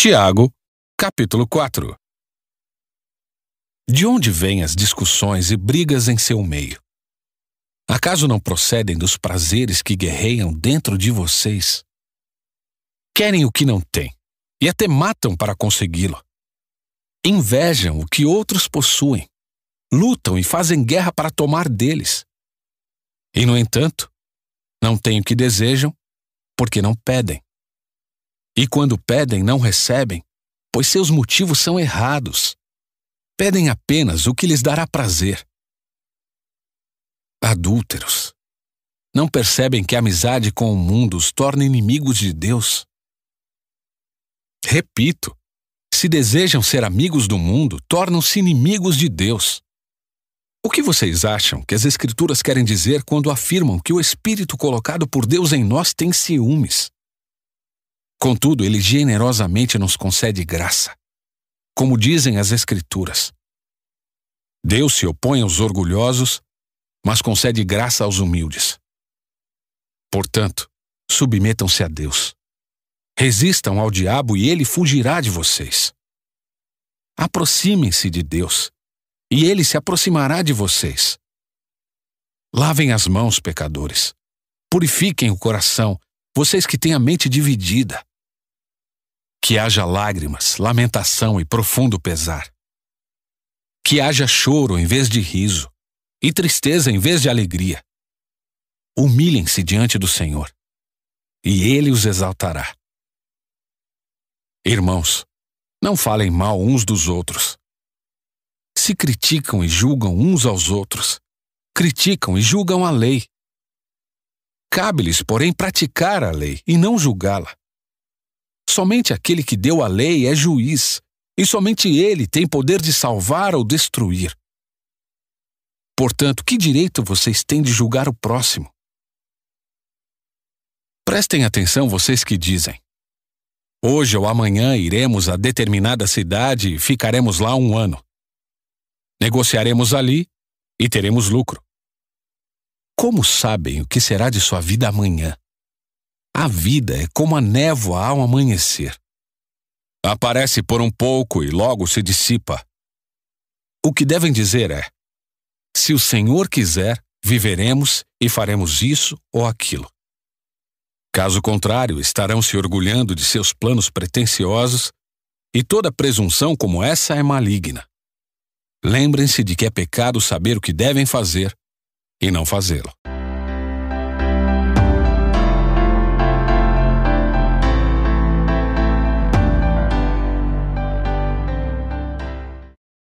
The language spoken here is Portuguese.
Tiago, capítulo 4 De onde vêm as discussões e brigas em seu meio? Acaso não procedem dos prazeres que guerreiam dentro de vocês? Querem o que não têm e até matam para consegui-lo. Invejam o que outros possuem, lutam e fazem guerra para tomar deles. E, no entanto, não têm o que desejam porque não pedem. E quando pedem, não recebem, pois seus motivos são errados. Pedem apenas o que lhes dará prazer. Adúlteros. Não percebem que a amizade com o mundo os torna inimigos de Deus? Repito, se desejam ser amigos do mundo, tornam-se inimigos de Deus. O que vocês acham que as Escrituras querem dizer quando afirmam que o Espírito colocado por Deus em nós tem ciúmes? Contudo, ele generosamente nos concede graça. Como dizem as Escrituras, Deus se opõe aos orgulhosos, mas concede graça aos humildes. Portanto, submetam-se a Deus. Resistam ao diabo e ele fugirá de vocês. Aproximem-se de Deus, e ele se aproximará de vocês. Lavem as mãos, pecadores. Purifiquem o coração, vocês que têm a mente dividida que haja lágrimas, lamentação e profundo pesar. Que haja choro em vez de riso, e tristeza em vez de alegria. Humilhem-se diante do Senhor, e Ele os exaltará. Irmãos, não falem mal uns dos outros. Se criticam e julgam uns aos outros, criticam e julgam a lei. Cabe-lhes, porém, praticar a lei e não julgá-la. Somente aquele que deu a lei é juiz, e somente ele tem poder de salvar ou destruir. Portanto, que direito vocês têm de julgar o próximo? Prestem atenção vocês que dizem: Hoje ou amanhã iremos a determinada cidade e ficaremos lá um ano. Negociaremos ali e teremos lucro. Como sabem o que será de sua vida amanhã? A vida é como a névoa ao amanhecer. Aparece por um pouco e logo se dissipa. O que devem dizer é: se o Senhor quiser, viveremos e faremos isso ou aquilo. Caso contrário, estarão se orgulhando de seus planos pretensiosos e toda presunção como essa é maligna. Lembrem-se de que é pecado saber o que devem fazer e não fazê-lo.